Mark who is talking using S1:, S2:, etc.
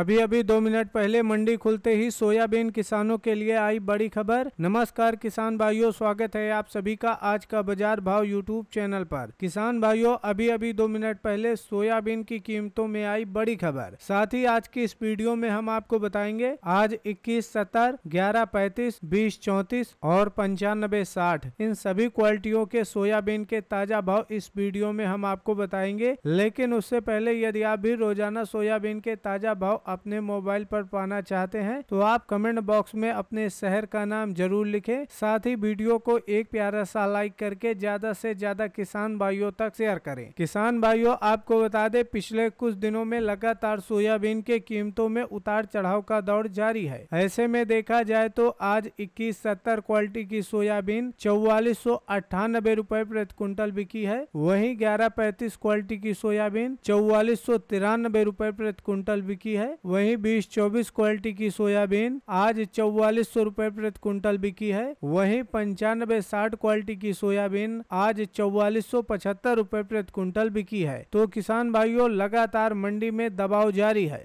S1: अभी अभी दो मिनट पहले मंडी खुलते ही सोयाबीन किसानों के लिए आई बड़ी खबर नमस्कार किसान भाइयों स्वागत है आप सभी का आज का बाजार भाव यूट्यूब चैनल पर किसान भाइयों अभी अभी दो मिनट पहले सोयाबीन की कीमतों में आई बड़ी खबर साथ ही आज की इस वीडियो में हम आपको बताएंगे आज इक्कीस सत्तर ग्यारह पैतीस बीस चौतीस और पंचानबे साठ इन सभी क्वालिटियों के सोयाबीन के ताजा भाव इस वीडियो में हम आपको बताएंगे लेकिन उससे पहले यदि आप भी रोजाना सोयाबीन के ताजा भाव अपने मोबाइल पर पाना चाहते हैं तो आप कमेंट बॉक्स में अपने शहर का नाम जरूर लिखें साथ ही वीडियो को एक प्यारा सा लाइक करके ज्यादा से ज्यादा किसान भाइयों तक शेयर करें किसान भाइयों आपको बता दें पिछले कुछ दिनों में लगातार सोयाबीन के कीमतों में उतार चढ़ाव का दौर जारी है ऐसे में देखा जाए तो आज इक्कीस सत्तर क्वालिटी की सोयाबीन चौवालीस सौ अट्ठानबे रूपए प्रति क्विंटल बिकी है वहीं ग्यारह पैतीस क्वालिटी की सोयाबीन चौवालीस सौ तिरानबे रूपए प्रति क्विंटल बिकी है वही वहीं बीस चौबीस क्वालिटी की सोयाबीन आज चौवालीस सौ रूपए प्रति क्विंटल बिकी है वहीं पंचानबे साठ क्वालिटी की सोयाबीन आज चौवालीस सौ पचहत्तर रूपए प्रति क्विंटल बिकी है तो किसान भाइयों लगातार मंडी में दबाव जारी है